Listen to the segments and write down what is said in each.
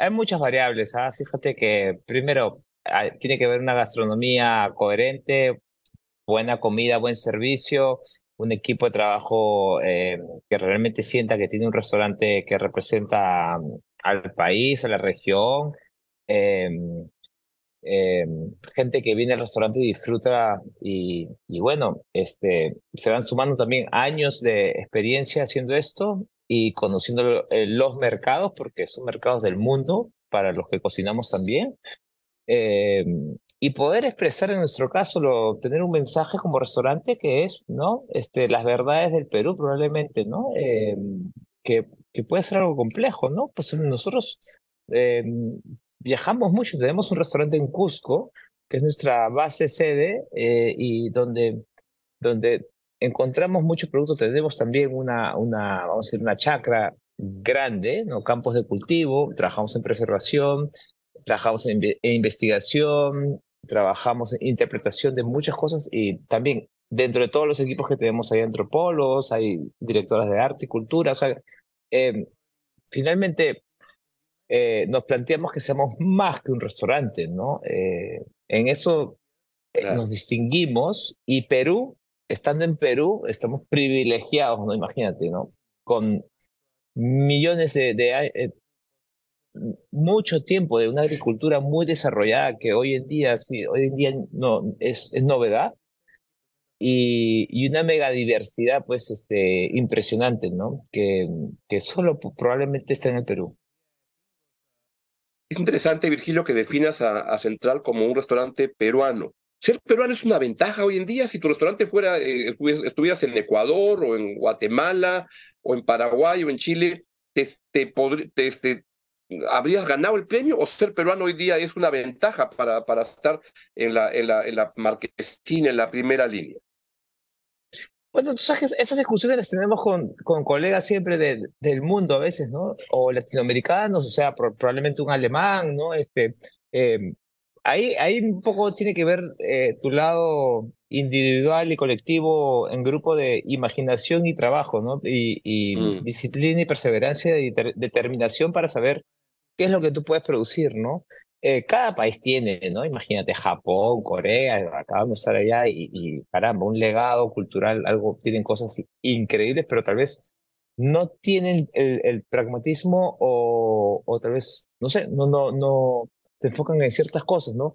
Hay muchas variables, ¿ah? fíjate que primero tiene que haber una gastronomía coherente, buena comida, buen servicio, un equipo de trabajo eh, que realmente sienta que tiene un restaurante que representa mm, al país, a la región, em, em, gente que viene al restaurante y disfruta y, y, bueno, este, se van sumando también años de experiencia haciendo esto y conociendo eh, los mercados, porque son mercados del mundo para los que cocinamos también, eh, y poder expresar en nuestro caso, lo, tener un mensaje como restaurante que es, ¿no? Este, las verdades del Perú probablemente, ¿no? Eh, que, que, puede ser algo complejo, ¿no? Pues nosotros viajamos mucho, tenemos un restaurante en Cusco, que es nuestra base sede, y donde, donde encontramos muchos productos, tenemos también una, una vamos a decir, una chacra grande, ¿no? campos de cultivo, trabajamos en preservación, trabajamos en, investigación, trabajamos en interpretación de muchas cosas y también dentro de todos los equipos que tenemos hay antropólogos, hay directoras de arte y cultura, o sea, em, finalmente eh, nos planteamos que seamos más que un restaurante, ¿no? Eh, en eso nos distinguimos y Perú estando en Perú, estamos privilegiados, ¿no? Imagínate, ¿no? Con millones de, de eh, mucho tiempo de una agricultura muy desarrollada que hoy en día, hoy en día no, es, novedad y, una megadiversidad pues este, impresionante, ¿no? Que, que solo probablemente está en el Perú. Es interesante, Virgilio, que definas a Central como un restaurante peruano. Ser peruano es una ventaja hoy en día. Si tu restaurante fuera, eh, estuvieras en Ecuador o en Guatemala o en Paraguay o en Chile, te, este, habrías ganado el premio o ser peruano hoy día es una ventaja para, estar en la, en la marquesina, en la primera línea. Bueno, tú sabes, esas discusiones las tenemos con, colegas siempre del, mundo a veces, ¿no? O latinoamericanos, o sea, probablemente un alemán, ¿no? Este, eh, Ahí, un poco tiene que ver eh, tu lado individual y colectivo en grupo de imaginación y trabajo, ¿no? Y, mm. disciplina y perseverancia y determinación para saber qué es lo que tú puedes producir, ¿no? Eh, cada país tiene, ¿no? Imagínate Japón, Corea, acabamos de estar allá y, caramba, un legado cultural, algo, tienen cosas increíbles, pero tal vez no tienen el, el pragmatismo o, o, tal vez, no sé, no, no, no, se enfocan en ciertas cosas, ¿no?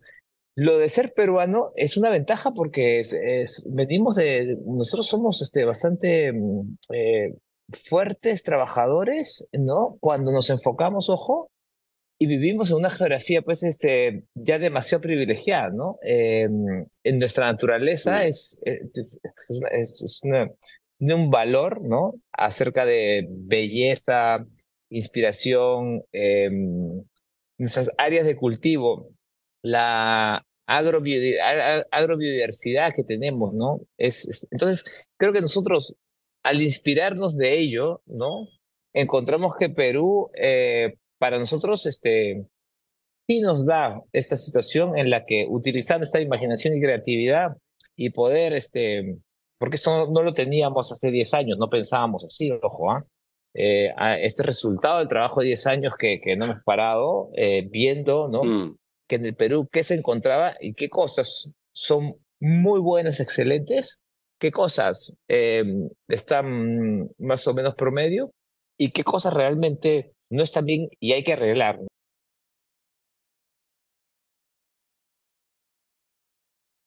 Lo de ser peruano es una ventaja porque es, venimos de, nosotros somos este, bastante mm, eh, fuertes trabajadores, ¿no? Cuando nos enfocamos, ojo, y vivimos en una geografía pues este, ya demasiado privilegiada, ¿no? Eh, en nuestra naturaleza eh, es, es, un valor, ¿no? Acerca de belleza, inspiración, em, nuestras áreas de cultivo, la agrobiodiversidad que tenemos, ¿no? Es, entonces, creo que nosotros, al inspirarnos de ello, ¿no? Encontramos que Perú, eh, para nosotros, este, sí nos da esta situación en la que utilizando esta imaginación y creatividad y poder, este, porque esto no, lo teníamos hace 10 años, no pensábamos así, ojo, ¿ah? Eh, a este resultado del trabajo de 10 años que, no hemos parado, eh, viendo ¿no? Mm. que en el Perú qué se encontraba y qué cosas son muy buenas, excelentes, qué cosas em, están más o menos promedio y qué cosas realmente no están bien y hay que arreglar.